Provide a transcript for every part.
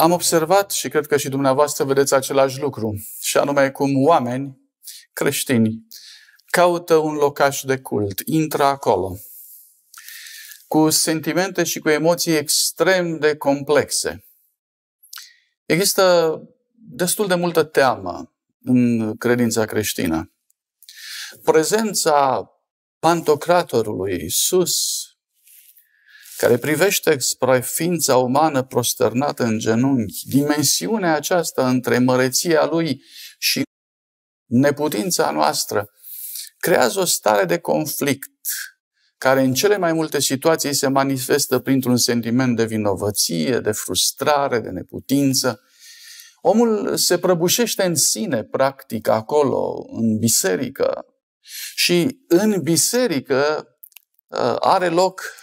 Am observat și cred că și dumneavoastră vedeți același lucru, și anume cum oameni creștini caută un locaș de cult, intră acolo, cu sentimente și cu emoții extrem de complexe. Există destul de multă teamă în credința creștină. Prezența pantocratorului sus care privește spre ființa umană prosternată în genunchi, dimensiunea aceasta între măreția lui și neputința noastră, creează o stare de conflict care în cele mai multe situații se manifestă printr-un sentiment de vinovăție, de frustrare, de neputință. Omul se prăbușește în sine, practic, acolo, în biserică. Și în biserică uh, are loc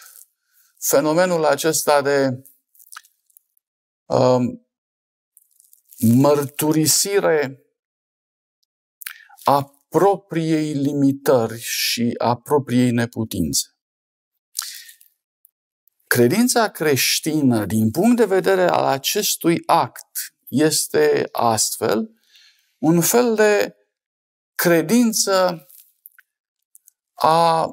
fenomenul acesta de um, mărturisire a propriei limitări și a propriei neputințe. Credința creștină, din punct de vedere al acestui act, este astfel un fel de credință a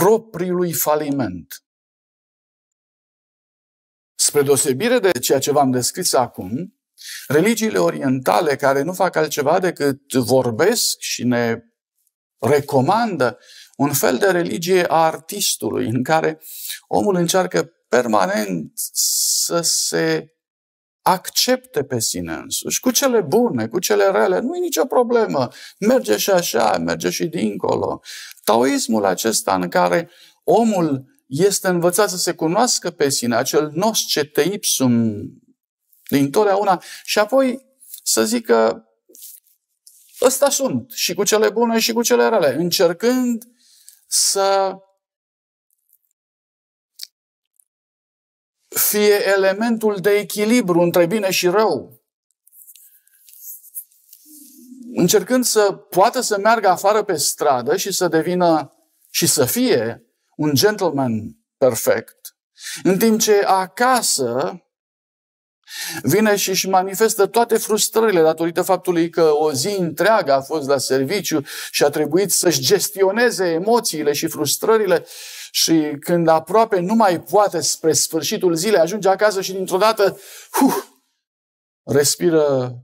propriului faliment. Spre deosebire de ceea ce v-am descris acum, religiile orientale care nu fac altceva decât vorbesc și ne recomandă un fel de religie a artistului în care omul încearcă permanent să se accepte pe sine însuși, cu cele bune, cu cele rele, nu e nicio problemă. Merge și așa, merge și dincolo. Taoismul acesta în care omul este învățat să se cunoască pe sine, acel nosce te ipsum din totdeauna și apoi să zică ăsta sunt și cu cele bune și cu cele rele, încercând să fie elementul de echilibru între bine și rău. Încercând să poată să meargă afară pe stradă și să devină și să fie un gentleman perfect, în timp ce acasă vine și își manifestă toate frustrările datorită faptului că o zi întreagă a fost la serviciu și a trebuit să-și gestioneze emoțiile și frustrările și când aproape nu mai poate spre sfârșitul zilei, ajunge acasă și dintr-o dată huh, respiră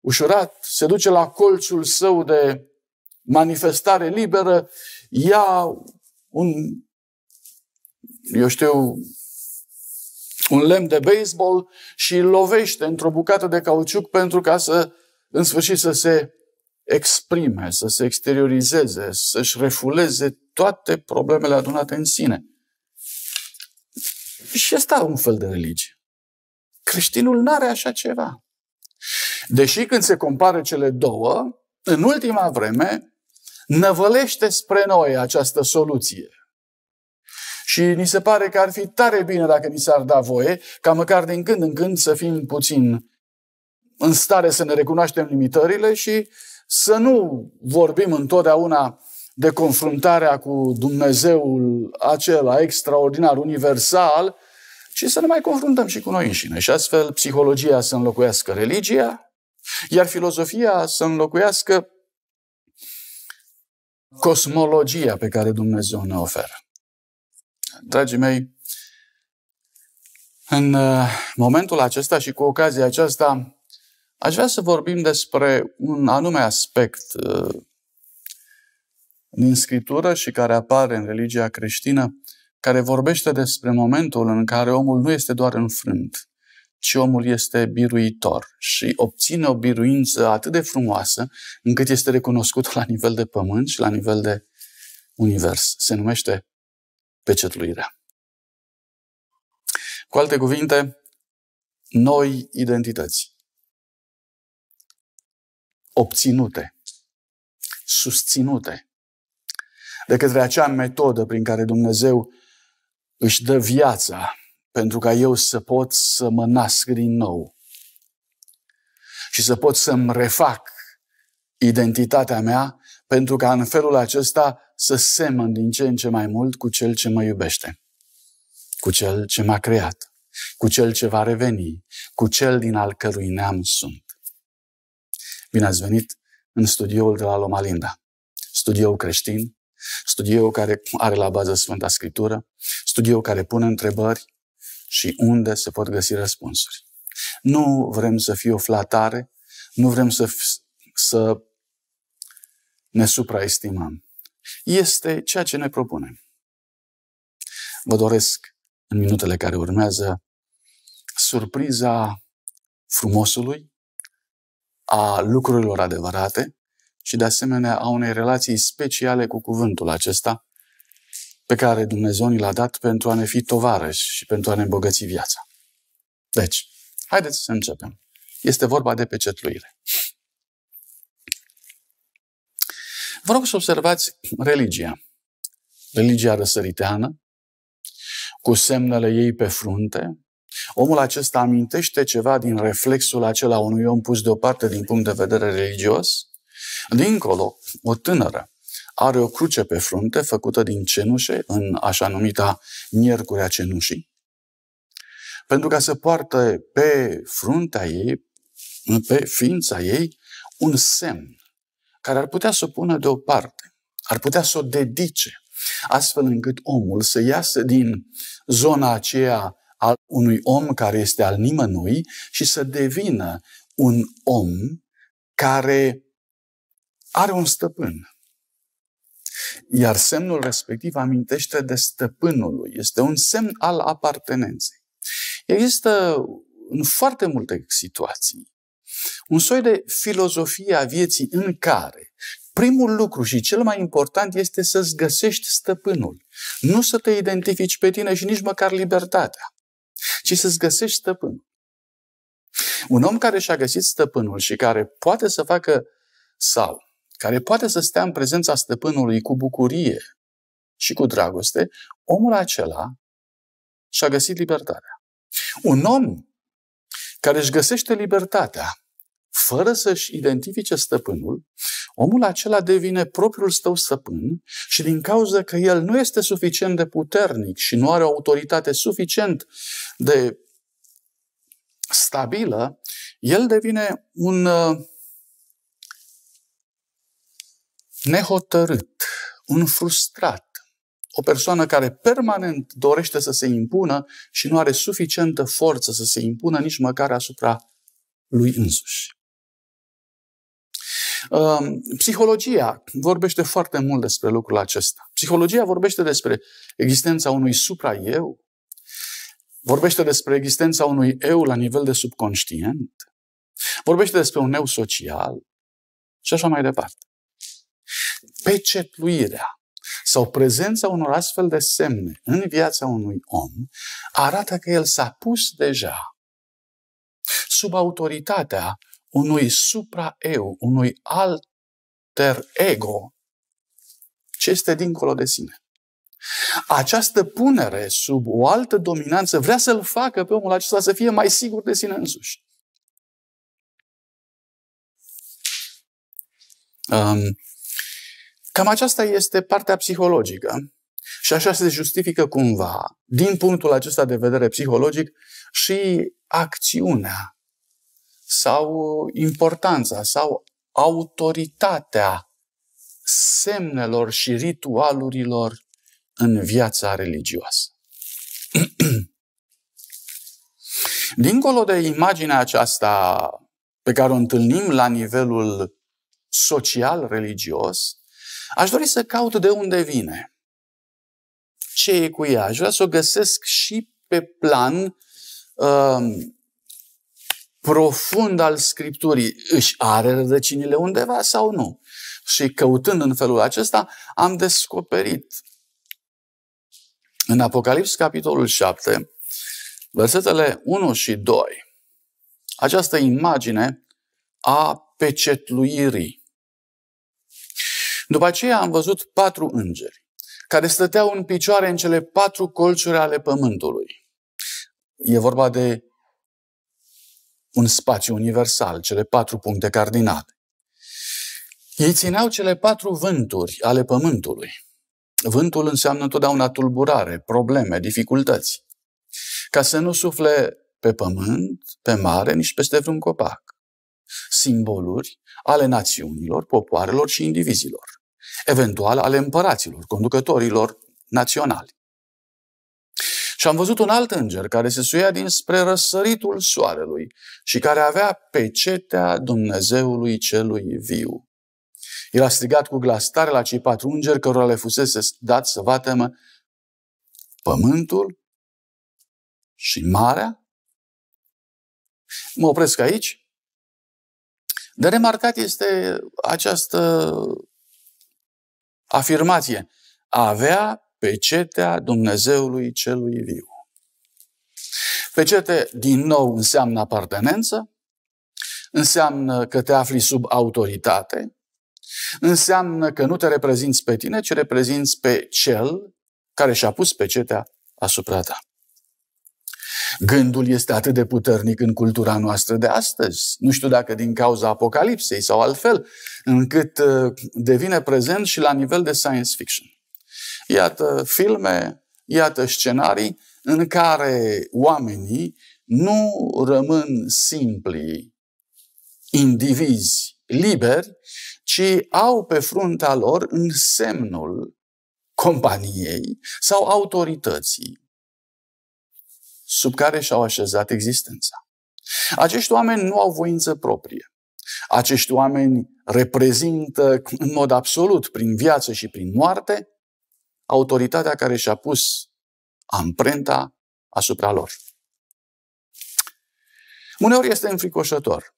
ușurat, se duce la colțul său de manifestare liberă, ia un, eu știu, un lemn de baseball și lovește într-o bucată de cauciuc pentru ca să, în sfârșit, să se exprime, să se exteriorizeze, să-și refuleze toate problemele adunate în sine. Și asta un fel de religie. Creștinul nu are așa ceva. Deși când se compară cele două, în ultima vreme, năvălește spre noi această soluție. Și ni se pare că ar fi tare bine dacă ni s-ar da voie, ca măcar din când în când să fim puțin în stare să ne recunoaștem limitările și să nu vorbim întotdeauna de confruntarea cu Dumnezeul acela extraordinar, universal, ci să ne mai confruntăm și cu noi înșine. Și astfel psihologia să înlocuiască religia, iar filozofia să înlocuiască cosmologia pe care Dumnezeu ne oferă. Dragii mei, în uh, momentul acesta și cu ocazia aceasta, aș vrea să vorbim despre un anume aspect uh, din Scriptură și care apare în religia creștină, care vorbește despre momentul în care omul nu este doar înfrânt, ci omul este biruitor și obține o biruință atât de frumoasă încât este recunoscut la nivel de pământ și la nivel de univers. Se numește pecetluirea. Cu alte cuvinte, noi identități obținute, susținute de către acea metodă prin care Dumnezeu își dă viața pentru ca eu să pot să mă nasc din nou și să pot să-mi refac identitatea mea pentru ca în felul acesta să semăn din ce în ce mai mult cu cel ce mă iubește, cu cel ce m-a creat, cu cel ce va reveni, cu cel din al cărui neam sunt. Bine ați venit în studioul de la Loma Linda, studioul creștin Studio care are la bază Sfânta Scriptură, studio care pune întrebări și unde se pot găsi răspunsuri. Nu vrem să fie o flatare, nu vrem să, să ne supraestimăm. Este ceea ce ne propunem. Vă doresc în minutele care urmează surpriza frumosului, a lucrurilor adevărate, și de asemenea a unei relații speciale cu cuvântul acesta pe care Dumnezeu ni l-a dat pentru a ne fi tovarăși și pentru a ne îmbogăți viața. Deci, haideți să începem. Este vorba de pecetluire. Vă rog să observați religia. Religia răsăriteană, cu semnele ei pe frunte, Omul acesta amintește ceva din reflexul acela unui om pus deoparte din punct de vedere religios, Dincolo, o tânără are o cruce pe frunte făcută din cenușe în așa numita Miercurea Cenușii, pentru ca să poartă pe fruntea ei, pe ființa ei, un semn care ar putea să o pună deoparte, ar putea să o dedice, astfel încât omul să iasă din zona aceea al unui om care este al nimănui și să devină un om care are un stăpân. Iar semnul respectiv amintește de stăpânul lui. Este un semn al apartenenței. Există în foarte multe situații un soi de filozofie a vieții în care primul lucru și cel mai important este să-ți găsești stăpânul. Nu să te identifici pe tine și nici măcar libertatea, ci să-ți găsești stăpânul. Un om care și-a găsit stăpânul și care poate să facă sau care poate să stea în prezența stăpânului cu bucurie și cu dragoste, omul acela și-a găsit libertatea. Un om care își găsește libertatea fără să-și identifice stăpânul, omul acela devine propriul său stăpân și din cauza că el nu este suficient de puternic și nu are o autoritate suficient de stabilă, el devine un uh, nehotărât, un frustrat, o persoană care permanent dorește să se impună și nu are suficientă forță să se impună nici măcar asupra lui însuși. Um, psihologia vorbește foarte mult despre lucrul acesta. Psihologia vorbește despre existența unui supra-eu, vorbește despre existența unui eu la nivel de subconștient, vorbește despre un eu social și așa mai departe pecetluirea sau prezența unor astfel de semne în viața unui om arată că el s-a pus deja sub autoritatea unui supra-eu, unui alter ego ce este dincolo de sine. Această punere sub o altă dominanță vrea să-l facă pe omul acesta să fie mai sigur de sine însuși. Um, Cam aceasta este partea psihologică. Și așa se justifică cumva, din punctul acesta de vedere psihologic, și acțiunea sau importanța sau autoritatea semnelor și ritualurilor în viața religioasă. Dincolo de imaginea aceasta pe care o întâlnim la nivelul social-religios, Aș dori să caut de unde vine. Ce e cu ea? Aș vrea să o găsesc și pe plan uh, profund al Scripturii. Își are rădăcinile undeva sau nu? Și căutând în felul acesta, am descoperit în Apocalips, capitolul 7, versetele 1 și 2, această imagine a pecetluirii. După aceea am văzut patru îngeri care stăteau în picioare în cele patru colțuri ale pământului. E vorba de un spațiu universal, cele patru puncte cardinale. Ei țineau cele patru vânturi ale pământului. Vântul înseamnă întotdeauna tulburare, probleme, dificultăți. Ca să nu sufle pe pământ, pe mare, nici peste vreun copac. Simboluri ale națiunilor, popoarelor și indivizilor eventual ale împăraților, conducătorilor naționali. Și am văzut un alt înger care se suia dinspre răsăritul soarelui și care avea pecetea Dumnezeului celui viu. El a strigat cu glas tare la cei patru îngeri cărora le fusese dat să vatemă pământul și marea. Mă opresc aici. De remarcat este această afirmație. A avea pecetea Dumnezeului celui viu. Pecete, din nou, înseamnă apartenență, înseamnă că te afli sub autoritate, înseamnă că nu te reprezinți pe tine, ci reprezinți pe cel care și-a pus pecetea asupra ta. Gândul este atât de puternic în cultura noastră de astăzi, nu știu dacă din cauza apocalipsei sau altfel, încât uh, devine prezent și la nivel de science fiction. Iată filme, iată scenarii în care oamenii nu rămân simpli indivizi liberi, ci au pe fruntea lor semnul companiei sau autorității sub care și-au așezat existența. Acești oameni nu au voință proprie. Acești oameni reprezintă în mod absolut, prin viață și prin moarte, autoritatea care și-a pus amprenta asupra lor. Uneori este înfricoșător,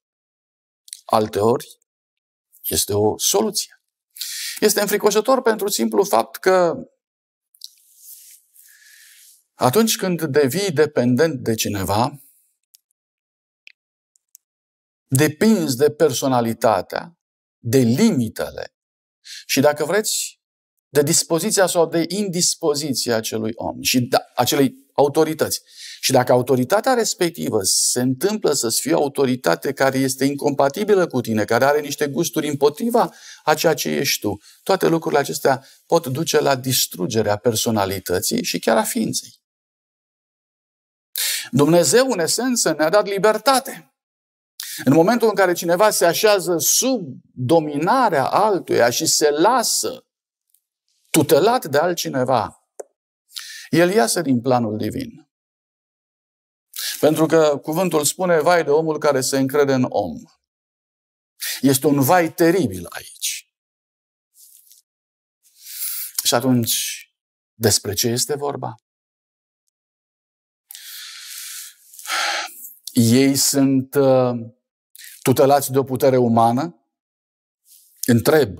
alteori este o soluție. Este înfricoșător pentru simplu fapt că atunci când devii dependent de cineva, depinzi de personalitatea, de limitele și, dacă vreți, de dispoziția sau de indispoziția acelui om și da, acelei autorități. Și dacă autoritatea respectivă se întâmplă să fie o autoritate care este incompatibilă cu tine, care are niște gusturi împotriva a ceea ce ești tu, toate lucrurile acestea pot duce la distrugerea personalității și chiar a ființei. Dumnezeu, în esență, ne-a dat libertate. În momentul în care cineva se așează sub dominarea altuia și se lasă tutelat de altcineva, el iasă din planul divin. Pentru că cuvântul spune, vai de omul care se încrede în om. Este un vai teribil aici. Și atunci, despre ce este vorba? Ei sunt uh, tutelați de o putere umană? Întreb.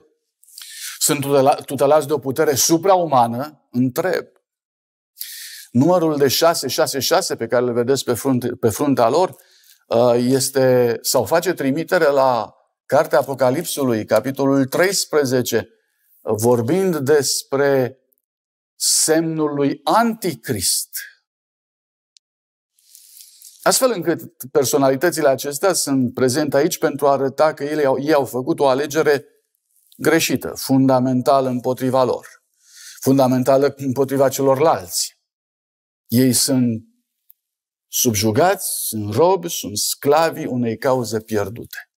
Sunt tutelați de o putere supraumană? Întreb. Numărul de 666 pe care le vedeți pe, frunt, pe fruntea lor uh, este sau face trimitere la Cartea Apocalipsului, capitolul 13, vorbind despre semnul lui Anticrist. Astfel încât personalitățile acestea sunt prezente aici pentru a arăta că ele au, ei au făcut o alegere greșită, fundamentală împotriva lor, fundamentală împotriva celorlalți. Ei sunt subjugați, sunt robi, sunt sclavi unei cauze pierdute.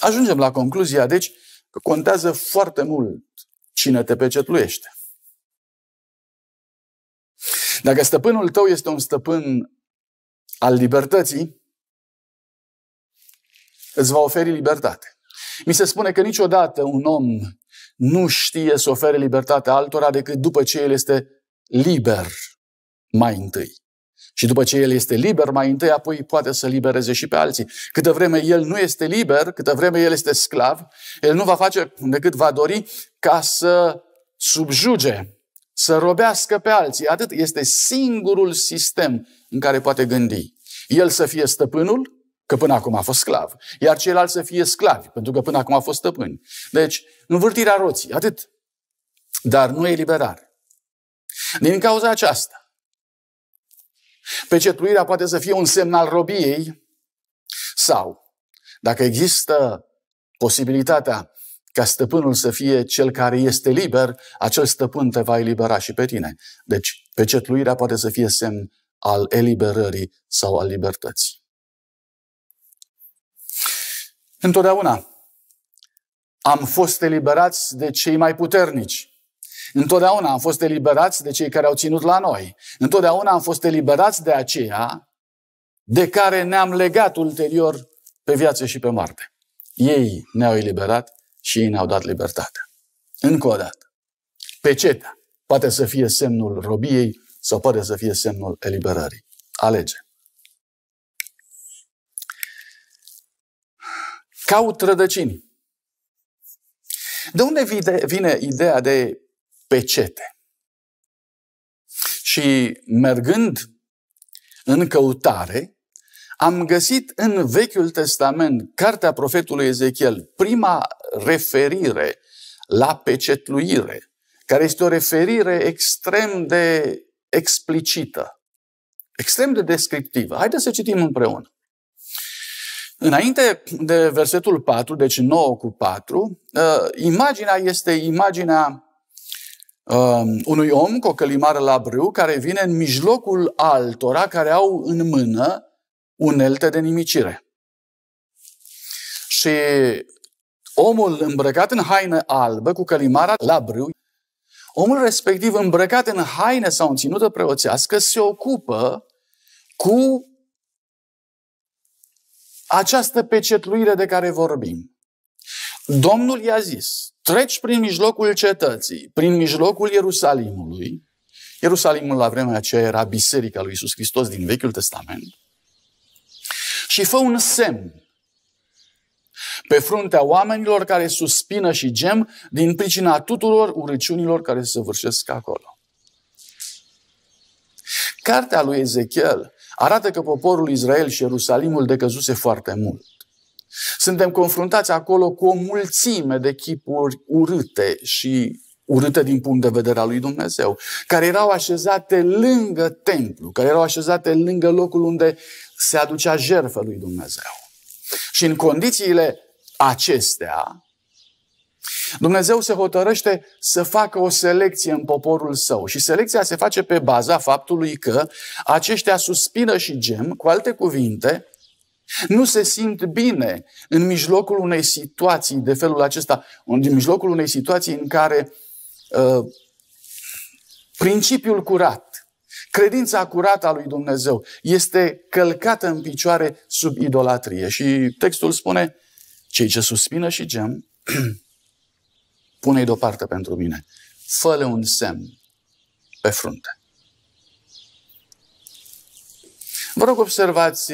Ajungem la concluzia, deci, că contează foarte mult cine te pecetluiește. Dacă stăpânul tău este un stăpân al libertății, îți va oferi libertate. Mi se spune că niciodată un om nu știe să ofere libertate altora decât după ce el este liber mai întâi. Și după ce el este liber mai întâi, apoi poate să libereze și pe alții. Câtă vreme el nu este liber, câtă vreme el este sclav, el nu va face decât va dori ca să subjuge să robească pe alții. Atât este singurul sistem în care poate gândi. El să fie stăpânul, că până acum a fost sclav, iar ceilalți să fie sclavi, pentru că până acum a fost stăpân. Deci, învârtirea roții, atât. Dar nu eliberare. Din cauza aceasta, pecetuirea poate să fie un semn al robiei sau, dacă există posibilitatea ca stăpânul să fie cel care este liber, acel stăpân te va elibera și pe tine. Deci, pecetluirea poate să fie semn al eliberării sau al libertății. Întotdeauna am fost eliberați de cei mai puternici. Întotdeauna am fost eliberați de cei care au ținut la noi. Întotdeauna am fost eliberați de aceea de care ne-am legat ulterior pe viață și pe moarte. Ei ne-au eliberat și ei ne-au dat libertatea. Încă o dată, peceta poate să fie semnul robiei sau poate să fie semnul eliberării. Alege. Caut rădăcini. De unde vine ideea de pecete? Și mergând în căutare, am găsit în Vechiul Testament, cartea profetului Ezechiel, prima referire, la pecetluire, care este o referire extrem de explicită, extrem de descriptivă. Haideți să citim împreună. Înainte de versetul 4, deci 9 cu 4, uh, imaginea este imaginea um, unui om cu o călimară la brâu care vine în mijlocul altora care au în mână unelte de nimicire. Și Omul îmbrăcat în haină albă, cu călimara la brâu, omul respectiv îmbrăcat în haină sau în ținută preoțească, se ocupă cu această pecetluire de care vorbim. Domnul i-a zis, treci prin mijlocul cetății, prin mijlocul Ierusalimului, Ierusalimul la vremea aceea era biserica lui Isus Hristos din Vechiul Testament, și fă un semn pe fruntea oamenilor care suspină și gem din pricina tuturor urăciunilor care se vârșesc acolo. Cartea lui Ezechiel arată că poporul Israel și Ierusalimul decăzuse foarte mult. Suntem confruntați acolo cu o mulțime de chipuri urâte și urâte din punct de vedere al lui Dumnezeu, care erau așezate lângă templu, care erau așezate lângă locul unde se aducea jertfă lui Dumnezeu. Și în condițiile acestea, Dumnezeu se hotărăște să facă o selecție în poporul său și selecția se face pe baza faptului că aceștia suspină și gem, cu alte cuvinte, nu se simt bine în mijlocul unei situații de felul acesta, în mijlocul unei situații în care uh, principiul curat, credința curată a lui Dumnezeu este călcată în picioare sub idolatrie. Și textul spune, cei ce suspină și gem, pune-i deoparte pentru mine. fă un semn pe frunte. Vă rog observați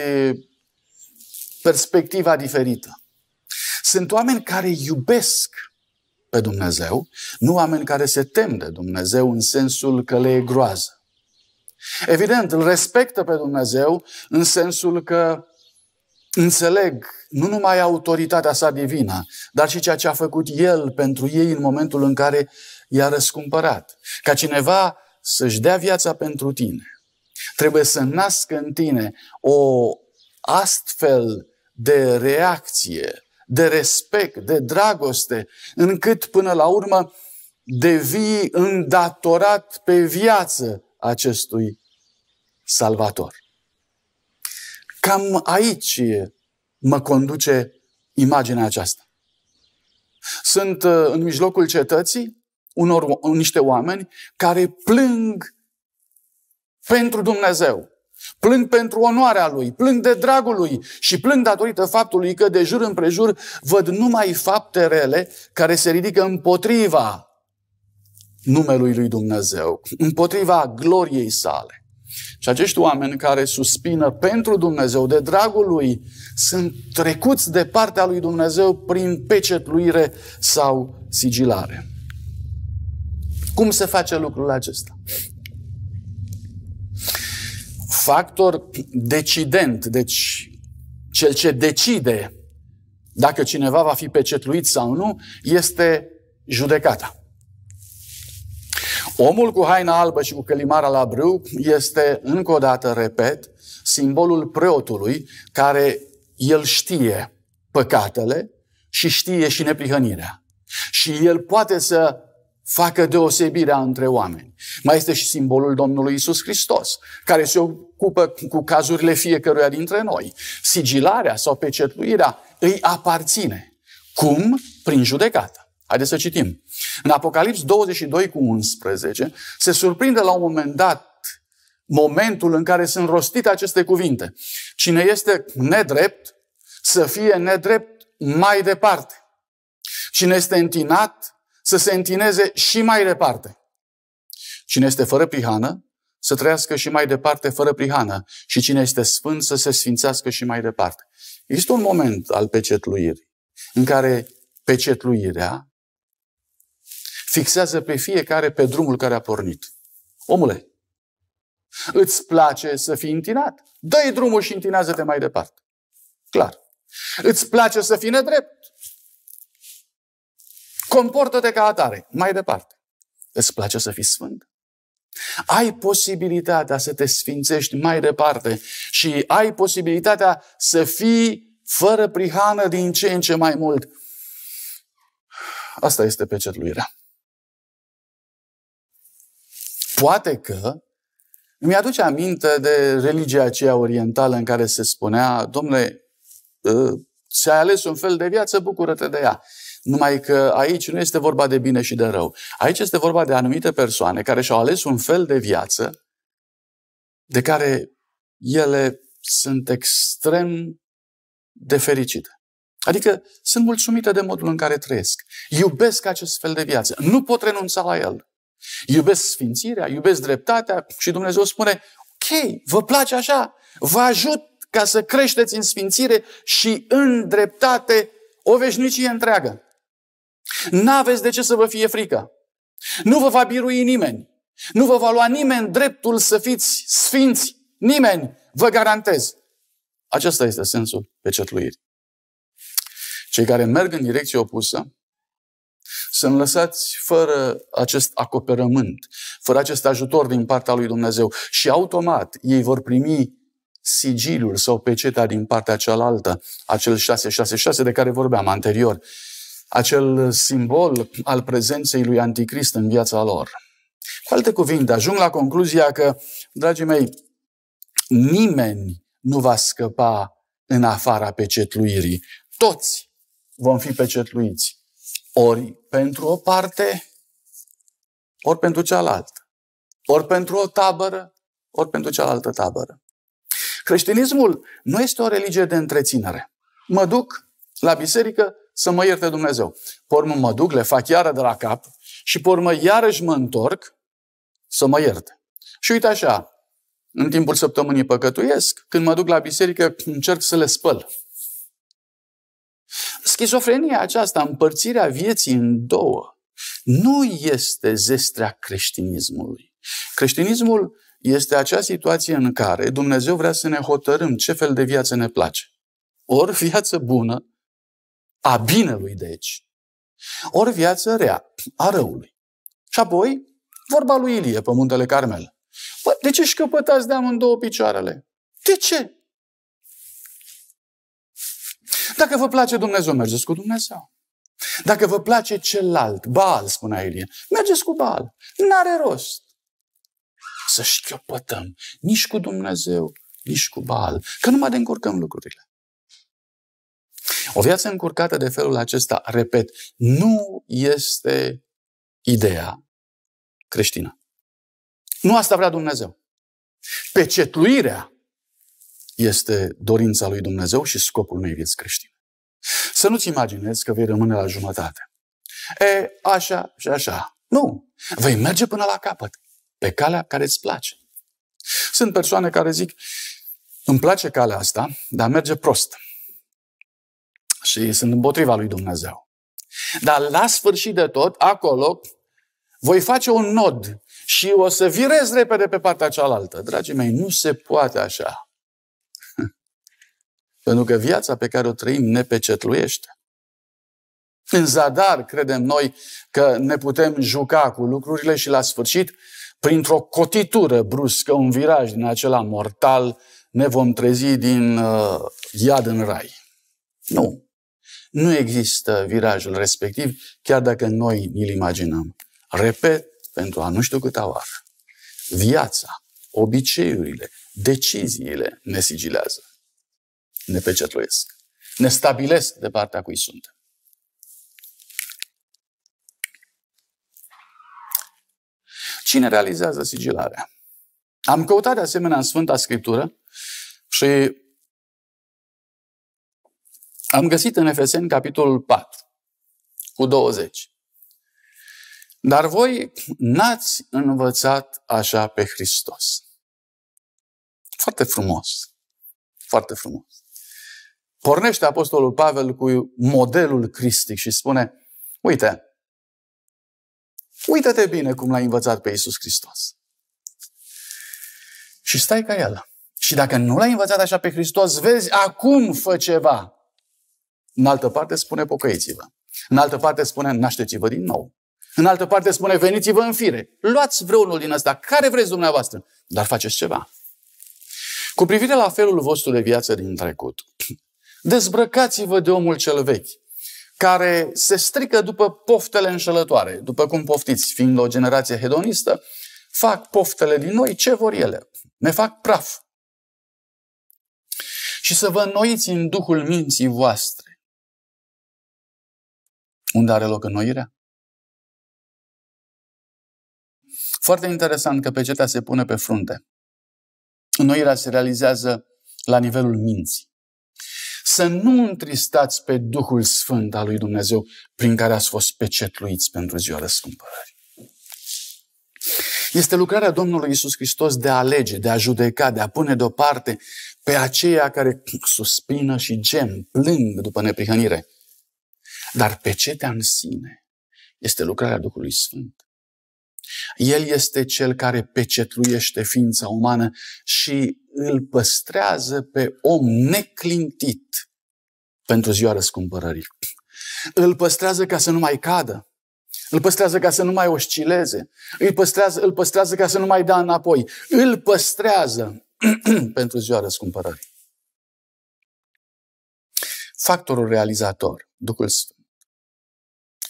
perspectiva diferită. Sunt oameni care iubesc pe Dumnezeu, nu oameni care se tem de Dumnezeu în sensul că le e groază. Evident, îl respectă pe Dumnezeu în sensul că înțeleg nu numai autoritatea sa divină, dar și ceea ce a făcut El pentru ei în momentul în care i-a răscumpărat. Ca cineva să-și dea viața pentru tine. Trebuie să nască în tine o astfel de reacție, de respect, de dragoste, încât până la urmă devii îndatorat pe viață acestui Salvator. Cam aici mă conduce imaginea aceasta. Sunt uh, în mijlocul cetății unor, niște oameni care plâng pentru Dumnezeu. Plâng pentru onoarea Lui, plâng de dragul Lui și plâng datorită faptului că de jur împrejur văd numai fapte rele care se ridică împotriva numelui Lui Dumnezeu, împotriva gloriei sale. Și acești oameni care suspină pentru Dumnezeu, de dragul lui, sunt trecuți de partea lui Dumnezeu prin pecetluire sau sigilare. Cum se face lucrul acesta? Factor decident, deci cel ce decide dacă cineva va fi pecetluit sau nu, este judecata. Omul cu haina albă și cu călimara la brâu este, încă o dată, repet, simbolul preotului care el știe păcatele și știe și neprihănirea. Și el poate să facă deosebirea între oameni. Mai este și simbolul Domnului Isus Hristos, care se ocupă cu cazurile fiecăruia dintre noi. Sigilarea sau pecetluirea îi aparține. Cum? Prin judecată. Haideți să citim. În Apocalips 22 cu 11 se surprinde la un moment dat momentul în care sunt rostite aceste cuvinte. Cine este nedrept, să fie nedrept mai departe. Cine este întinat, să se întineze și mai departe. Cine este fără prihană, să trăiască și mai departe fără prihană. Și cine este sfânt, să se sfințească și mai departe. Este un moment al pecetluirii, în care pecetluirea fixează pe fiecare pe drumul care a pornit. Omule, îți place să fii întinat? dă drumul și întinează-te mai departe. Clar. Îți place să fii nedrept? Comportă-te ca atare. Mai departe. Îți place să fii sfânt? Ai posibilitatea să te sfințești mai departe și ai posibilitatea să fii fără prihană din ce în ce mai mult. Asta este pecetluirea. Poate că îmi aduce aminte de religia aceea orientală în care se spunea, domnule, ă, ți-ai ales un fel de viață, bucură-te de ea. Numai că aici nu este vorba de bine și de rău. Aici este vorba de anumite persoane care și-au ales un fel de viață de care ele sunt extrem de fericite. Adică sunt mulțumite de modul în care trăiesc. Iubesc acest fel de viață. Nu pot renunța la el. Iubesc sfințirea, iubesc dreptatea și Dumnezeu spune, ok, vă place așa, vă ajut ca să creșteți în sfințire și în dreptate o veșnicie întreagă. N-aveți de ce să vă fie frică. Nu vă va birui nimeni. Nu vă va lua nimeni dreptul să fiți sfinți. Nimeni, vă garantez. Acesta este sensul pecetluirii. Cei care merg în direcție opusă sunt lăsați fără acest acoperământ, fără acest ajutor din partea lui Dumnezeu. Și automat ei vor primi sigiliul sau peceta din partea cealaltă, acel 666 de care vorbeam anterior, acel simbol al prezenței lui Anticrist în viața lor. Cu alte cuvinte, ajung la concluzia că, dragii mei, nimeni nu va scăpa în afara pecetluirii. Toți vom fi pecetluiți, ori pentru o parte, ori pentru cealaltă. Ori pentru o tabără, ori pentru cealaltă tabără. Creștinismul nu este o religie de întreținere. Mă duc la biserică să mă ierte Dumnezeu. Pormă mă duc, le fac iară de la cap și pormă iarăși mă întorc să mă ierte. Și uite așa, în timpul săptămânii păcătuiesc, când mă duc la biserică, încerc să le spăl. Schizofrenia aceasta, împărțirea vieții în două, nu este zestrea creștinismului. Creștinismul este acea situație în care Dumnezeu vrea să ne hotărâm ce fel de viață ne place. Ori viață bună, a binelui deci, ori viață rea, a răului. Și apoi, vorba lui Ilie pe muntele Carmel. Păi, de ce căpătați de amândouă picioarele? De ce? Dacă vă place Dumnezeu, mergeți cu Dumnezeu. Dacă vă place celălalt, Baal, spunea Ilie, mergeți cu Baal. N-are rost să șchiopătăm nici cu Dumnezeu, nici cu Baal, că nu de încurcăm lucrurile. O viață încurcată de felul acesta, repet, nu este ideea creștină. Nu asta vrea Dumnezeu. Pecetluirea este dorința lui Dumnezeu și scopul unei vieți creștine. Să nu-ți imaginezi că vei rămâne la jumătate. E, așa și așa. Nu. Vei merge până la capăt, pe calea care îți place. Sunt persoane care zic, îmi place calea asta, dar merge prost. Și sunt împotriva lui Dumnezeu. Dar la sfârșit de tot, acolo, voi face un nod și o să virez repede pe partea cealaltă. Dragii mei, nu se poate așa. Pentru că viața pe care o trăim ne pecetluiește. În zadar credem noi că ne putem juca cu lucrurile și la sfârșit, printr-o cotitură bruscă, un viraj din acela mortal, ne vom trezi din uh, iad în rai. Nu. Nu există virajul respectiv, chiar dacă noi îl imaginăm. Repet, pentru a nu știu câta oară, viața, obiceiurile, deciziile ne sigilează ne pecetluiesc. Ne stabilesc de partea cui sunt. Cine realizează sigilarea? Am căutat de asemenea în Sfânta Scriptură și am găsit în Efeseni capitolul 4 cu 20. Dar voi n-ați învățat așa pe Hristos. Foarte frumos. Foarte frumos pornește Apostolul Pavel cu modelul cristic și spune, uite, uite te bine cum l-ai învățat pe Iisus Hristos. Și stai ca el. Și dacă nu l-ai învățat așa pe Hristos, vezi, acum fă ceva. În altă parte spune, pocăiți-vă. În altă parte spune, nașteți-vă din nou. În altă parte spune, veniți-vă în fire. Luați vreunul din ăsta, care vreți dumneavoastră, dar faceți ceva. Cu privire la felul vostru de viață din trecut, Dezbrăcați-vă de omul cel vechi, care se strică după poftele înșelătoare, după cum poftiți, fiind o generație hedonistă, fac poftele din noi ce vor ele. Ne fac praf. Și să vă înnoiți în duhul minții voastre. Unde are loc înnoirea? Foarte interesant că pecetea se pune pe frunte. Înnoirea se realizează la nivelul minții să nu întristați pe Duhul Sfânt al lui Dumnezeu prin care ați fost pecetluiți pentru ziua răscumpărării. Este lucrarea Domnului Isus Hristos de a alege, de a judeca, de a pune deoparte pe aceia care suspină și gem, plâng după neprihănire. Dar pecetea în sine este lucrarea Duhului Sfânt. El este cel care pecetluiește ființa umană și îl păstrează pe om neclintit pentru ziua răscumpărării. Îl păstrează ca să nu mai cadă. Îl păstrează ca să nu mai oscileze. Îl păstrează, îl păstrează ca să nu mai dea înapoi. Îl păstrează pentru ziua răscumpărării. Factorul realizator, Duhul Sfânt,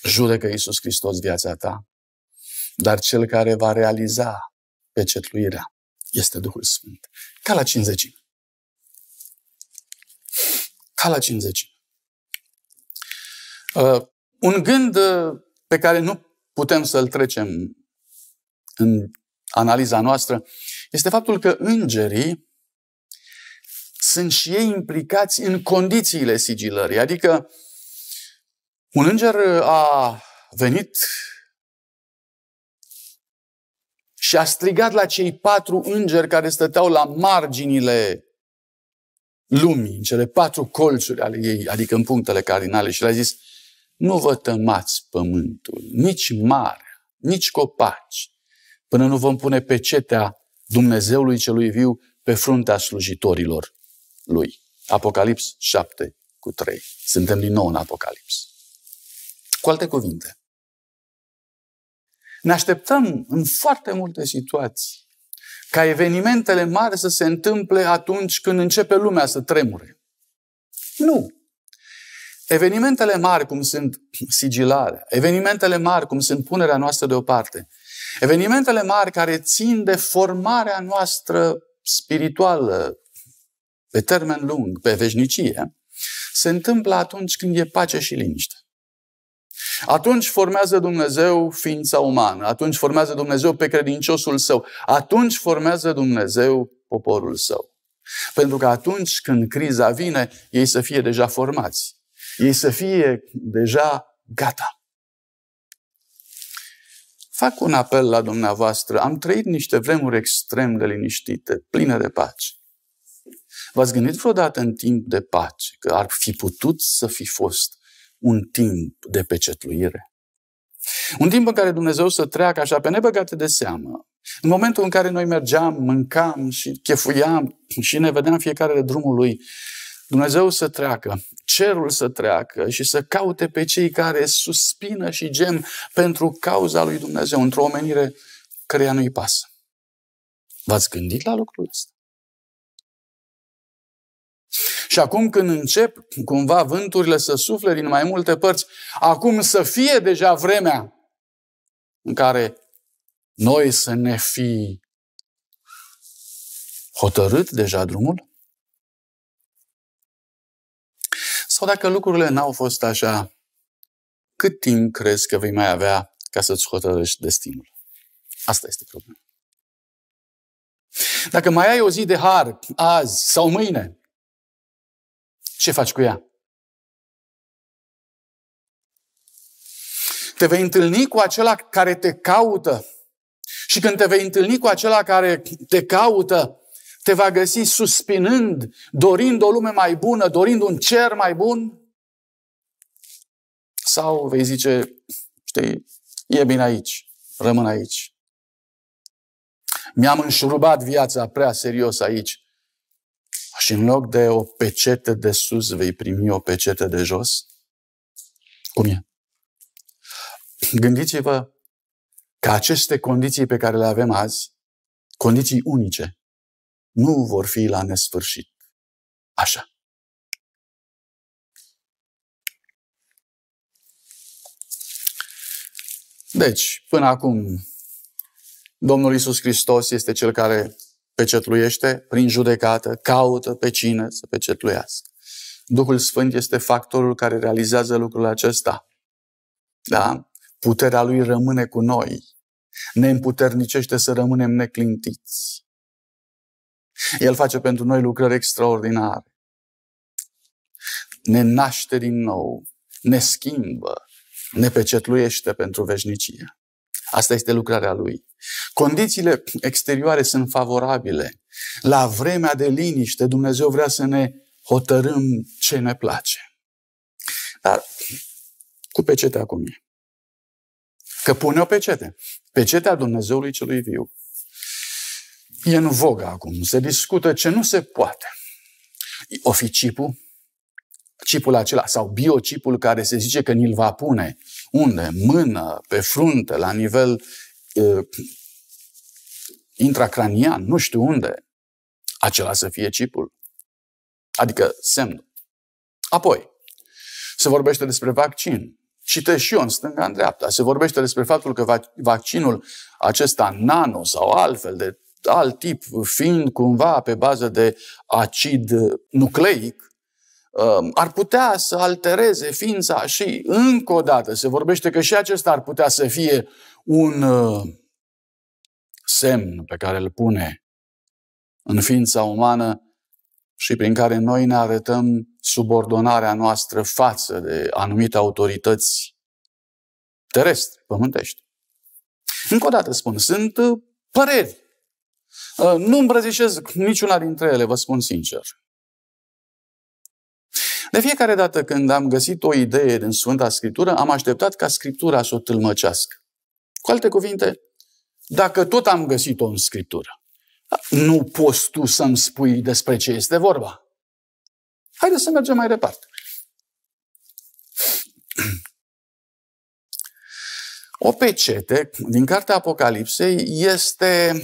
judecă Iisus Hristos viața ta dar cel care va realiza pecetluirea este Duhul Sfânt. Ca la cinzecime. Ca la cinzecime. Uh, un gând uh, pe care nu putem să-l trecem în analiza noastră este faptul că îngerii sunt și ei implicați în condițiile sigilării. Adică un înger uh, a venit și a strigat la cei patru îngeri care stăteau la marginile lumii, în cele patru colțuri ale ei, adică în punctele cardinale, și le-a zis, nu vă tămați pământul, nici mare, nici copaci, până nu vom pune pecetea Dumnezeului celui viu pe fruntea slujitorilor lui. Apocalips 7 cu 3. Suntem din nou în Apocalips. Cu alte cuvinte, ne așteptăm în foarte multe situații ca evenimentele mari să se întâmple atunci când începe lumea să tremure. Nu. Evenimentele mari, cum sunt sigilarea, evenimentele mari, cum sunt punerea noastră deoparte, evenimentele mari care țin de formarea noastră spirituală, pe termen lung, pe veșnicie, se întâmplă atunci când e pace și liniște. Atunci formează Dumnezeu ființa umană, atunci formează Dumnezeu pe credinciosul său, atunci formează Dumnezeu poporul său. Pentru că atunci când criza vine, ei să fie deja formați, ei să fie deja gata. Fac un apel la dumneavoastră. Am trăit niște vremuri extrem de liniștite, pline de pace. V-ați gândit vreodată în timp de pace că ar fi putut să fi fost un timp de pecetluire. Un timp în care Dumnezeu să treacă așa pe nebăgate de seamă. În momentul în care noi mergeam, mâncam și chefuiam și ne vedeam fiecare de drumul lui, Dumnezeu să treacă, cerul să treacă și să caute pe cei care suspină și gem pentru cauza lui Dumnezeu, într-o omenire căreia nu-i pasă. V-ați gândit la lucrul ăsta? Și acum când încep cumva vânturile să sufle din mai multe părți, acum să fie deja vremea în care noi să ne fi hotărât deja drumul? Sau dacă lucrurile n-au fost așa, cât timp crezi că vei mai avea ca să-ți hotărăști destinul? Asta este problema. Dacă mai ai o zi de har azi sau mâine, ce faci cu ea? Te vei întâlni cu acela care te caută. Și când te vei întâlni cu acela care te caută, te va găsi suspinând, dorind o lume mai bună, dorind un cer mai bun? Sau vei zice, știi, e bine aici, rămân aici. Mi-am înșurubat viața prea serios aici și în loc de o pecete de sus, vei primi o pecete de jos? Cum e? Gândiți-vă că aceste condiții pe care le avem azi, condiții unice, nu vor fi la nesfârșit. Așa. Deci, până acum, Domnul Isus Hristos este cel care pecetluiește prin judecată, caută pe cine să pecetluiască. Duhul Sfânt este factorul care realizează lucrul acesta. Da? Puterea lui rămâne cu noi. Ne împuternicește să rămânem neclintiți. El face pentru noi lucrări extraordinare. Ne naște din nou, ne schimbă, ne pecetluiește pentru veșnicie. Asta este lucrarea lui. Condițiile exterioare sunt favorabile. La vremea de liniște, Dumnezeu vrea să ne hotărâm ce ne place. Dar cu pecetea cum e. Că pune o pecete. Pecetea Dumnezeului celui viu. E în vogă acum. Se discută ce nu se poate. O fi cipul, cipul acela sau biocipul care se zice că ni-l va pune unde? Mână, pe frunte, la nivel uh, intracranian, nu știu unde, acela să fie chipul. Adică semnul. Apoi, se vorbește despre vaccin. Citesc și eu în stânga, în dreapta. Se vorbește despre faptul că vaccinul acesta nano sau altfel de alt tip, fiind cumva pe bază de acid nucleic, um, ar putea să altereze ființa și încă o dată se vorbește că și acesta ar putea să fie un uh, semn pe care îl pune în ființa umană și prin care noi ne arătăm subordonarea noastră față de anumite autorități terestre, pământești. Încă o dată spun, sunt uh, păreri. Uh, nu îmbrăzișez niciuna dintre ele, vă spun sincer. De fiecare dată când am găsit o idee din Sfânta Scriptură, am așteptat ca Scriptura să o tâlmăcească. Cu alte cuvinte, dacă tot am găsit-o în Scriptură, nu poți tu să-mi spui despre ce este vorba. Haideți să mergem mai departe. O pecete din cartea Apocalipsei este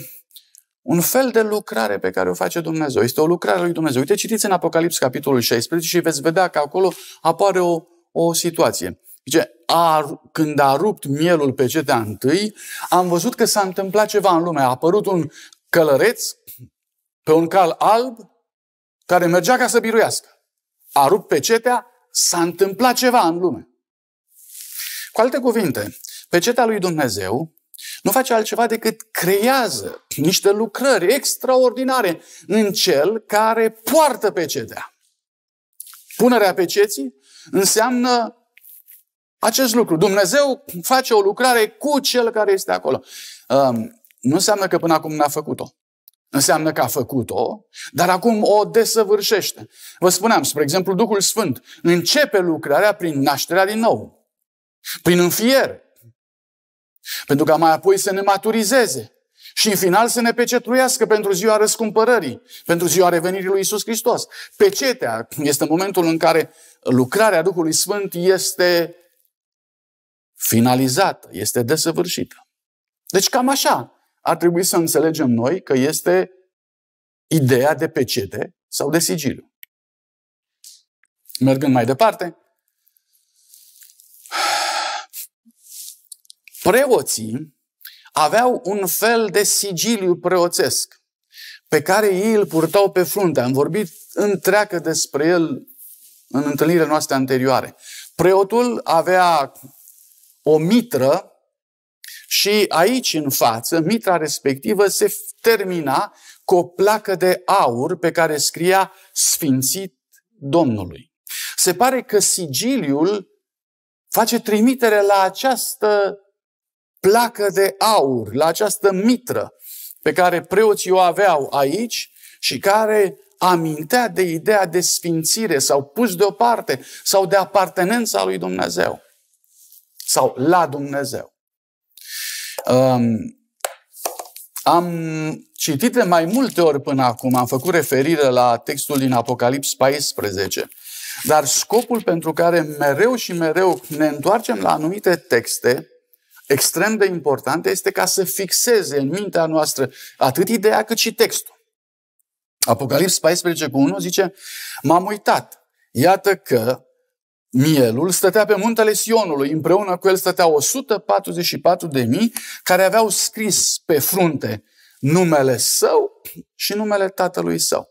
un fel de lucrare pe care o face Dumnezeu. Este o lucrare lui Dumnezeu. Uite, citiți în Apocalips, capitolul 16 și veți vedea că acolo apare o, o situație. Zice, a, când a rupt mielul pe cetea întâi, am văzut că s-a întâmplat ceva în lume. A apărut un călăreț pe un cal alb care mergea ca să biruiască. A rupt pe cetea, s-a întâmplat ceva în lume. Cu alte cuvinte, pe cetea lui Dumnezeu nu face altceva decât creează niște lucrări extraordinare în cel care poartă pe cetea. Punerea pe ceții înseamnă acest lucru. Dumnezeu face o lucrare cu cel care este acolo. Um, nu înseamnă că până acum n-a făcut-o. Înseamnă că a făcut-o, dar acum o desăvârșește. Vă spuneam, spre exemplu, Duhul Sfânt începe lucrarea prin nașterea din nou, prin înfiere, pentru ca mai apoi să ne maturizeze și în final să ne pecetruiască pentru ziua răscumpărării, pentru ziua revenirii lui Isus Hristos. Pecetea este momentul în care lucrarea Duhului Sfânt este finalizată, este desăvârșită. Deci cam așa ar trebui să înțelegem noi că este ideea de pecete sau de sigiliu. Mergând mai departe, preoții aveau un fel de sigiliu preoțesc pe care ei îl purtau pe frunte. Am vorbit întreagă despre el în întâlnirile noastre anterioare. Preotul avea o mitră și aici în față, mitra respectivă se termina cu o placă de aur pe care scria Sfințit Domnului. Se pare că sigiliul face trimitere la această placă de aur, la această mitră pe care preoții o aveau aici și care amintea de ideea de sfințire sau pus deoparte sau de apartenența lui Dumnezeu sau la Dumnezeu. Um, am citit de mai multe ori până acum, am făcut referire la textul din Apocalips 14, dar scopul pentru care mereu și mereu ne întoarcem la anumite texte extrem de importante este ca să fixeze în mintea noastră atât ideea cât și textul. Apocalips 14 cu 1 zice, m-am uitat, iată că Mielul stătea pe muntele Sionului, împreună cu el stăteau mii care aveau scris pe frunte numele său și numele tatălui său.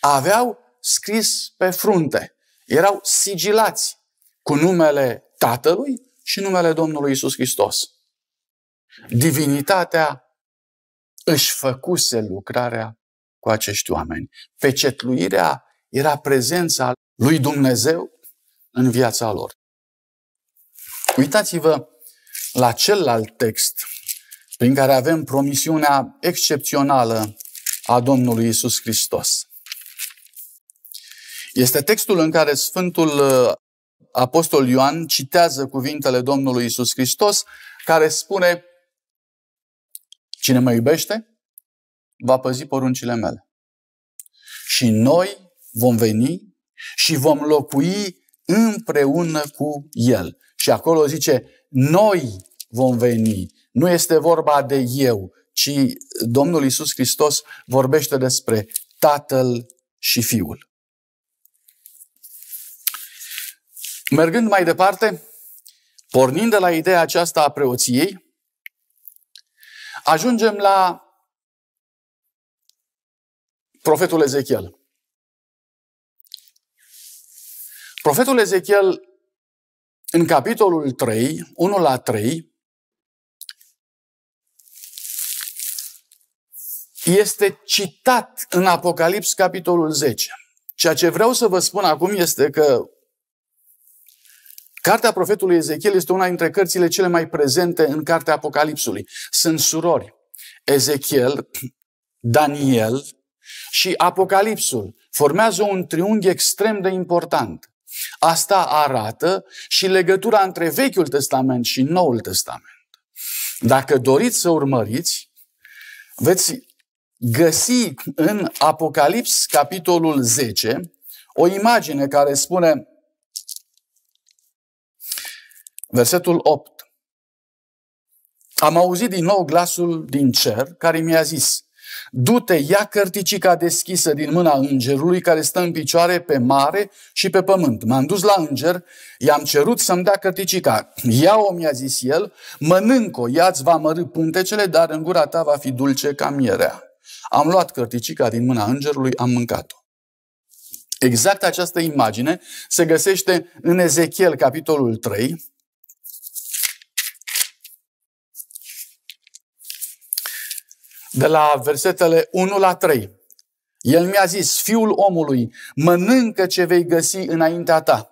Aveau scris pe frunte. Erau sigilați cu numele tatălui și numele Domnului Isus Hristos. Divinitatea își făcuse lucrarea cu acești oameni. Pecetluirea era prezența lui Dumnezeu în viața lor. Uitați-vă la celălalt text prin care avem promisiunea excepțională a Domnului Isus Hristos. Este textul în care Sfântul uh, Apostol Ioan citează cuvintele Domnului Isus Hristos, care spune, Cine mă iubește, va păzi poruncile mele. Și noi vom veni și vom locui împreună cu El. Și acolo zice, noi vom veni. Nu este vorba de eu, ci Domnul Isus Hristos vorbește despre Tatăl și Fiul. Mergând mai departe, pornind de la ideea aceasta a preoției, ajungem la profetul Ezechiel. Profetul Ezechiel, în capitolul 3, 1 la 3, este citat în Apocalips, capitolul 10. Ceea ce vreau să vă spun acum este că Cartea profetului Ezechiel este una dintre cărțile cele mai prezente în cartea Apocalipsului. Sunt surori. Ezechiel, Daniel și Apocalipsul formează un triunghi extrem de important. Asta arată și legătura între Vechiul Testament și Noul Testament. Dacă doriți să urmăriți, veți găsi în Apocalips, capitolul 10, o imagine care spune versetul 8. Am auzit din nou glasul din cer care mi-a zis, Du-te, ia cărticica deschisă din mâna îngerului care stă în picioare pe mare și pe pământ. M-am dus la înger, i-am cerut să-mi dea cărticica. Ia-o, mi-a zis el, mănânc-o, ia ți va mărâ puntecele, dar în gura ta va fi dulce ca mierea. Am luat cărticica din mâna îngerului, am mâncat-o. Exact această imagine se găsește în Ezechiel, capitolul 3, de la versetele 1 la 3. El mi-a zis, fiul omului, mănâncă ce vei găsi înaintea ta.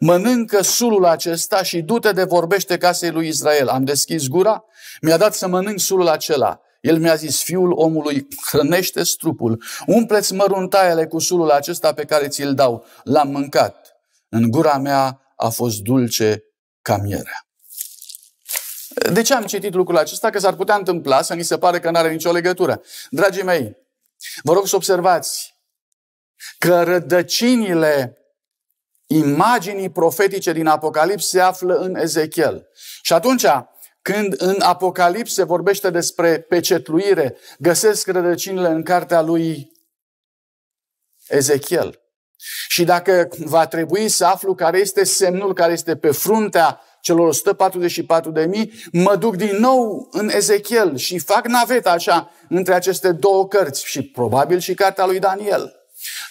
Mănâncă sulul acesta și du-te de vorbește casei lui Israel. Am deschis gura, mi-a dat să mănânc sulul acela. El mi-a zis, fiul omului, hrănește strupul, umpleți măruntaiele cu sulul acesta pe care ți-l dau. L-am mâncat. În gura mea a fost dulce ca mierea. De ce am citit lucrul acesta? Că s-ar putea întâmpla să ni se pare că nu are nicio legătură. Dragii mei, vă rog să observați că rădăcinile imaginii profetice din Apocalips se află în Ezechiel. Și atunci, când în Apocalips se vorbește despre pecetluire, găsesc rădăcinile în cartea lui Ezechiel. Și dacă va trebui să aflu care este semnul care este pe fruntea celor 144.000, mă duc din nou în Ezechiel și fac naveta așa între aceste două cărți și probabil și cartea lui Daniel.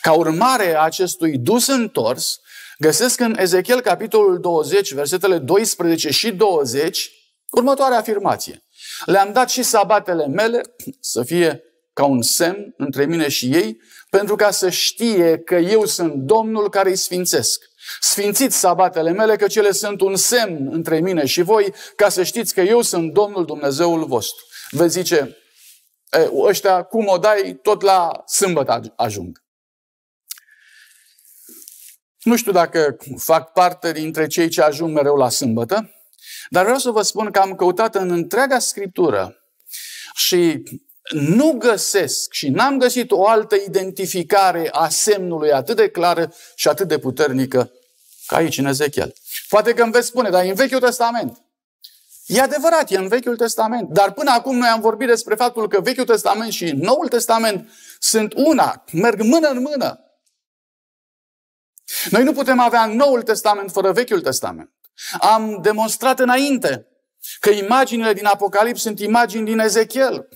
Ca urmare a acestui dus întors, găsesc în Ezechiel capitolul 20, versetele 12 și 20, următoarea afirmație. Le-am dat și sabatele mele să fie ca un semn între mine și ei, pentru ca să știe că eu sunt Domnul care îi sfințesc. Sfințiți sabatele mele, că cele sunt un semn între mine și voi, ca să știți că eu sunt Domnul Dumnezeul vostru. Vă zice, e, ăștia cum o dai, tot la sâmbătă ajung. Nu știu dacă fac parte dintre cei ce ajung mereu la sâmbătă, dar vreau să vă spun că am căutat în întreaga scriptură și nu găsesc și n-am găsit o altă identificare a semnului atât de clară și atât de puternică ca aici, în Ezechiel. Poate că îmi veți spune, dar e în Vechiul Testament. E adevărat, e în Vechiul Testament. Dar până acum noi am vorbit despre faptul că Vechiul Testament și Noul Testament sunt una, merg mână în mână. Noi nu putem avea Noul Testament fără Vechiul Testament. Am demonstrat înainte că imaginile din Apocalips sunt imagini din Ezechiel.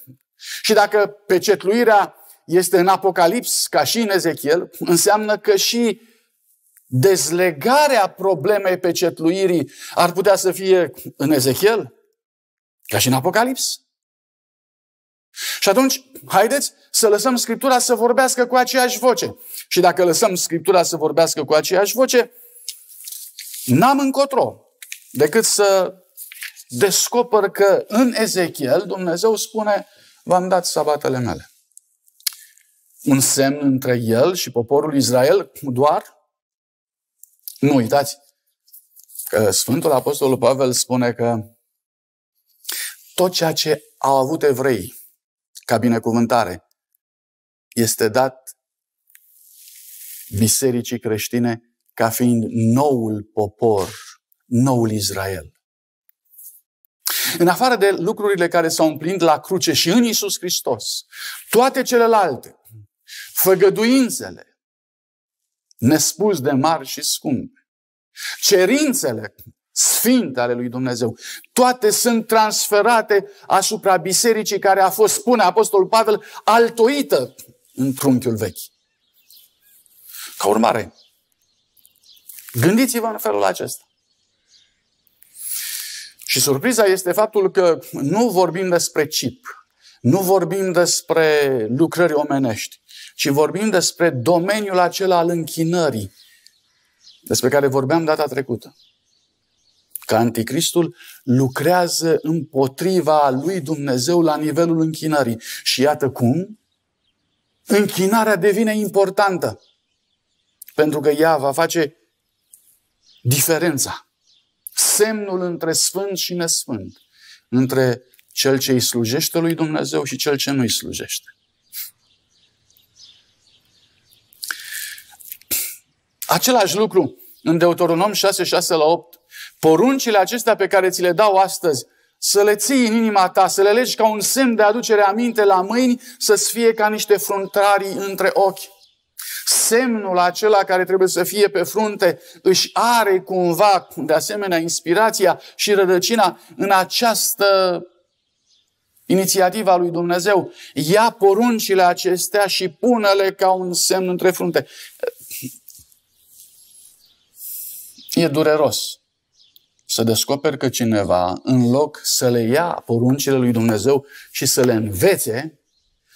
Și dacă pecetluirea este în Apocalips, ca și în Ezechiel, înseamnă că și dezlegarea problemei pecetluirii ar putea să fie în Ezechiel, ca și în Apocalips. Și atunci, haideți să lăsăm Scriptura să vorbească cu aceeași voce. Și dacă lăsăm Scriptura să vorbească cu aceeași voce, n-am încotro decât să descoper că în Ezechiel Dumnezeu spune v-am dat sabatele mele. Un semn între el și poporul Israel doar nu uitați că Sfântul Apostol Pavel spune că tot ceea ce au avut evrei ca binecuvântare este dat bisericii creștine ca fiind noul popor, noul Israel. În afară de lucrurile care s-au împlinit la cruce și în Isus Hristos, toate celelalte, făgăduințele, nespus de mari și scumpe. Cerințele sfinte ale lui Dumnezeu, toate sunt transferate asupra bisericii care a fost, spune Apostolul Pavel, altoită în trunchiul vechi. Ca urmare, gândiți-vă în felul acesta. Și surpriza este faptul că nu vorbim despre cip, nu vorbim despre lucrări omenești, ci vorbim despre domeniul acela al închinării, despre care vorbeam data trecută. Că anticristul lucrează împotriva lui Dumnezeu la nivelul închinării. Și iată cum închinarea devine importantă. Pentru că ea va face diferența. Semnul între sfânt și nesfânt. Între cel ce îi slujește lui Dumnezeu și cel ce nu îi slujește. Același lucru în Deuteronom 6, 6 la 8. Poruncile acestea pe care ți le dau astăzi, să le ții în inima ta, să le legi ca un semn de aducere aminte la mâini, să-ți fie ca niște fruntarii între ochi. Semnul acela care trebuie să fie pe frunte își are cumva, de asemenea, inspirația și rădăcina în această inițiativa lui Dumnezeu. Ia poruncile acestea și pune le ca un semn între frunte. E dureros să descoperi că cineva, în loc să le ia poruncile lui Dumnezeu și să le învețe,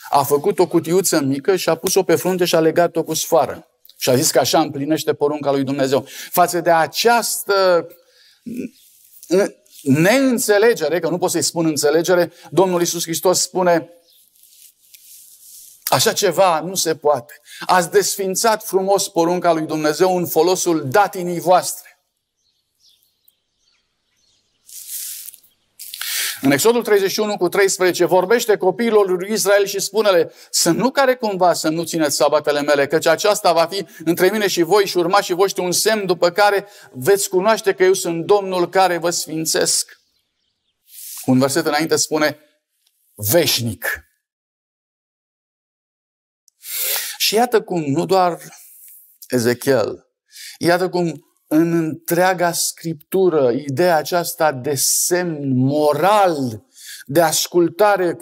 a făcut o cutiuță mică și a pus-o pe frunte și a legat-o cu sfoară. Și a zis că așa împlinește porunca lui Dumnezeu. Față de această neînțelegere, că nu pot să-i spun înțelegere, Domnul Isus Hristos spune, Așa ceva nu se poate. Ați desfințat frumos porunca lui Dumnezeu în folosul datinii voastre. În Exodul 31 cu 13 vorbește copiilor lui Israel și spune-le să nu care cumva să nu țineți sabatele mele, căci aceasta va fi între mine și voi și urmașii voștri un semn după care veți cunoaște că eu sunt Domnul care vă sfințesc. Un verset înainte spune veșnic. Și iată cum nu doar Ezechiel, iată cum în întreaga scriptură ideea aceasta de semn moral, de ascultare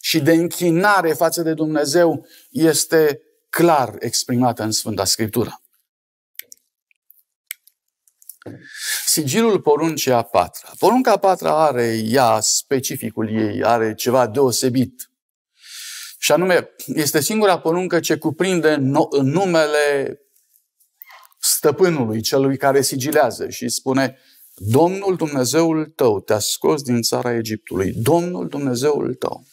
și de închinare față de Dumnezeu este clar exprimată în Sfânta Scriptură. Sigilul poruncii a patra. Porunca a patra are ea specificul ei, are ceva deosebit. Și anume, este singura poruncă ce cuprinde numele stăpânului, celui care sigilează și spune Domnul Dumnezeul tău te-a scos din țara Egiptului. Domnul Dumnezeul tău.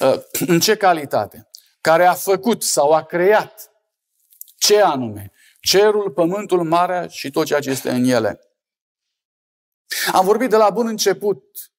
Uh, în ce calitate? Care a făcut sau a creat ce anume? Cerul, pământul, marea și tot ceea ce este în ele. Am vorbit de la bun început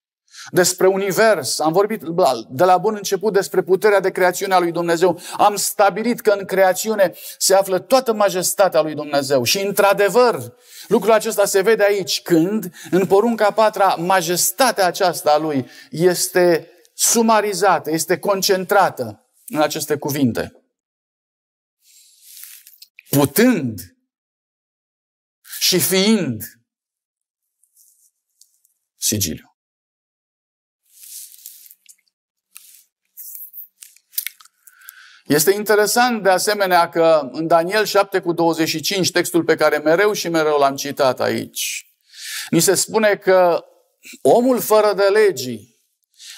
despre univers, am vorbit de la bun început despre puterea de creațiune a lui Dumnezeu. Am stabilit că în creațiune se află toată majestatea lui Dumnezeu. Și într-adevăr, lucrul acesta se vede aici când, în porunca patra, majestatea aceasta a lui este sumarizată, este concentrată în aceste cuvinte. Putând și fiind sigiliu. Este interesant de asemenea că în Daniel 7 cu 25, textul pe care mereu și mereu l-am citat aici, ni se spune că omul fără de legii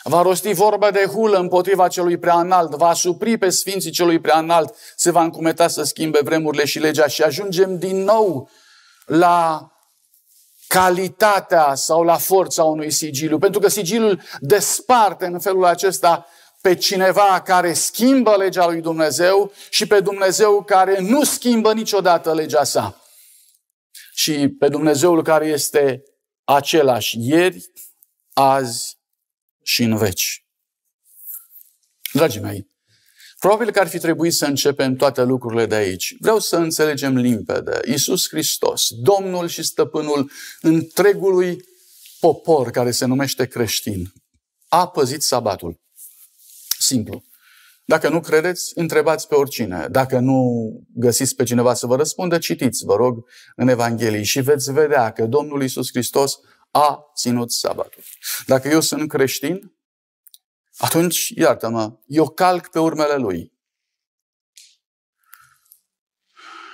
va rosti vorba de hulă împotriva celui prea înalt, va supri pe sfinții celui prea înalt, se va încumeta să schimbe vremurile și legea și ajungem din nou la calitatea sau la forța unui sigiliu. Pentru că sigiliul desparte în felul acesta pe cineva care schimbă legea lui Dumnezeu și pe Dumnezeu care nu schimbă niciodată legea sa. Și pe Dumnezeul care este același ieri, azi și în veci. Dragii mei, probabil că ar fi trebuit să începem toate lucrurile de aici. Vreau să înțelegem limpede. Iisus Hristos, Domnul și Stăpânul întregului popor care se numește creștin, a păzit sabatul. Simplu. Dacă nu credeți, întrebați pe oricine. Dacă nu găsiți pe cineva să vă răspundă, citiți, vă rog, în Evanghelie și veți vedea că Domnul Isus Hristos a ținut sabatul. Dacă eu sunt creștin, atunci, iartă-mă, eu calc pe urmele Lui.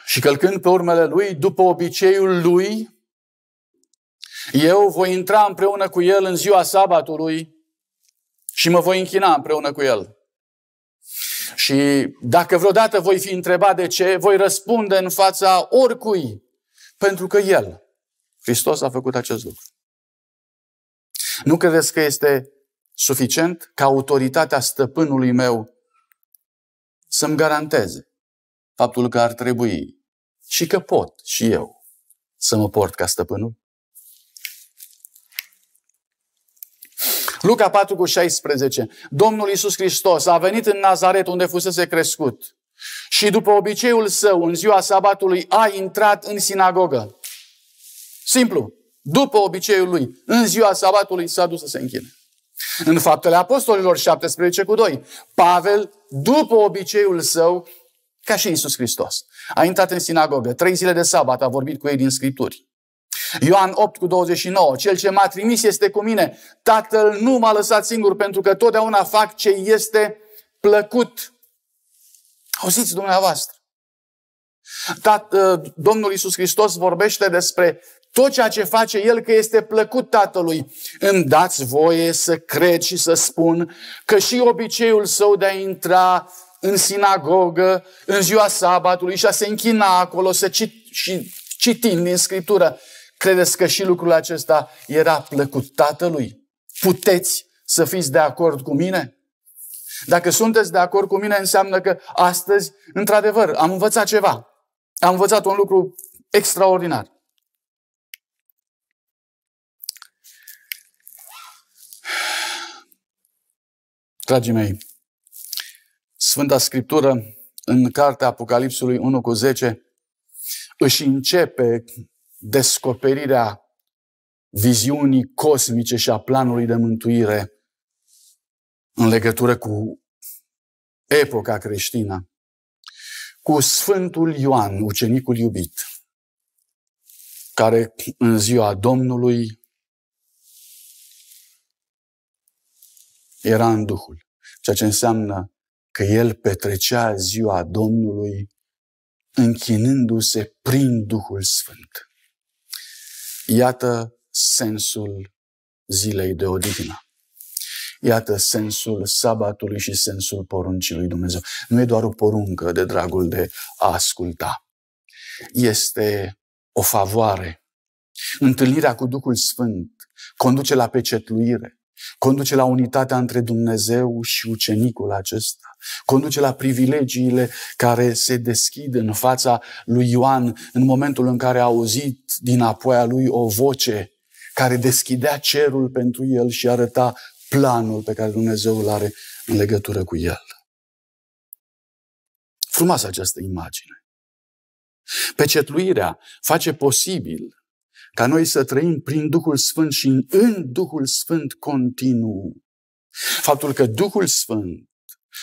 Și călcând pe urmele Lui, după obiceiul Lui, eu voi intra împreună cu El în ziua sabatului și mă voi închina împreună cu el. Și dacă vreodată voi fi întrebat de ce, voi răspunde în fața oricui, pentru că El, Hristos, a făcut acest lucru. Nu credeți că este suficient ca autoritatea stăpânului meu să-mi garanteze faptul că ar trebui și că pot și eu să mă port ca stăpânul? Luca 4 cu 16. Domnul Iisus Hristos a venit în Nazaret unde fusese crescut și după obiceiul său, în ziua sabatului, a intrat în sinagogă. Simplu. După obiceiul lui, în ziua sabatului s-a dus să se închine. În faptele apostolilor 17 cu 2, Pavel, după obiceiul său, ca și Iisus Hristos, a intrat în sinagogă. Trei zile de sabat a vorbit cu ei din Scripturi. Ioan 8 cu 29. Cel ce m-a trimis este cu mine. Tatăl nu m-a lăsat singur pentru că totdeauna fac ce este plăcut. Auziți dumneavoastră. Tată, Domnul Iisus Hristos vorbește despre tot ceea ce face El că este plăcut Tatălui. Îmi dați voie să cred și să spun că și obiceiul său de a intra în sinagogă, în ziua sabatului și a se închina acolo să cit, și citind din Scriptură, Credeți că și lucrul acesta era plăcut Tatălui? Puteți să fiți de acord cu mine? Dacă sunteți de acord cu mine, înseamnă că astăzi, într-adevăr, am învățat ceva. Am învățat un lucru extraordinar. Dragii mei, Sfânta Scriptură, în cartea Apocalipsului 1 cu 10, își începe descoperirea viziunii cosmice și a planului de mântuire în legătură cu epoca creștină, cu Sfântul Ioan, ucenicul iubit, care în ziua Domnului era în Duhul, ceea ce înseamnă că el petrecea ziua Domnului închinându-se prin Duhul Sfânt. Iată sensul zilei de odihnă. Iată sensul sabatului și sensul poruncii lui Dumnezeu. Nu e doar o poruncă de dragul de a asculta. Este o favoare. Întâlnirea cu Duhul Sfânt conduce la pecetluire, Conduce la unitatea între Dumnezeu și ucenicul acesta. Conduce la privilegiile care se deschid în fața lui Ioan în momentul în care a auzit din apoia lui o voce care deschidea cerul pentru el și arăta planul pe care Dumnezeu îl are în legătură cu el. Frumoasă această imagine. Pecetluirea face posibil ca noi să trăim prin Duhul Sfânt și în Duhul Sfânt continuu. Faptul că Duhul Sfânt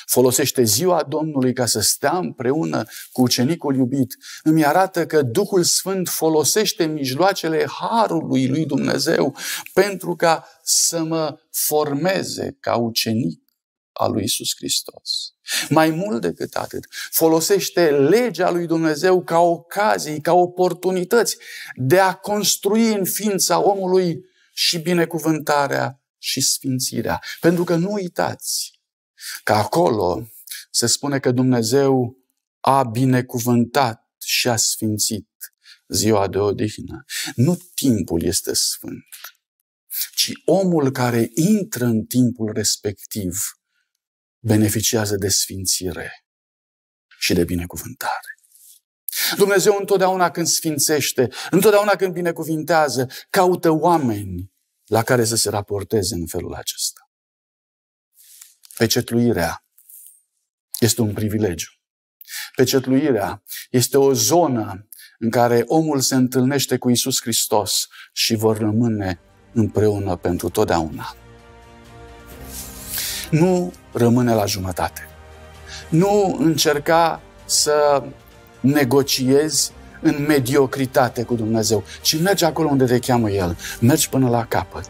folosește ziua Domnului ca să stea împreună cu ucenicul iubit, îmi arată că Duhul Sfânt folosește mijloacele Harului lui Dumnezeu pentru ca să mă formeze ca ucenic a lui Isus Hristos. Mai mult decât atât, folosește legea lui Dumnezeu ca ocazii, ca oportunități de a construi în ființa omului și binecuvântarea și sfințirea. Pentru că nu uitați că acolo se spune că Dumnezeu a binecuvântat și a sfințit ziua de odihnă. Nu timpul este sfânt, ci omul care intră în timpul respectiv – beneficiază de sfințire și de binecuvântare. Dumnezeu întotdeauna când sfințește, întotdeauna când binecuvintează, caută oameni la care să se raporteze în felul acesta. Pecetluirea este un privilegiu. Pecetluirea este o zonă în care omul se întâlnește cu Isus Hristos și vor rămâne împreună pentru totdeauna. Nu rămâne la jumătate. Nu încerca să negociezi în mediocritate cu Dumnezeu, ci mergi acolo unde te cheamă El. Mergi până la capăt.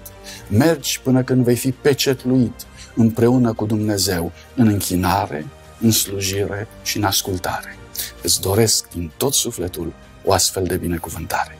Mergi până când vei fi pecetluit împreună cu Dumnezeu în închinare, în slujire și în ascultare. Îți doresc din tot sufletul o astfel de binecuvântare.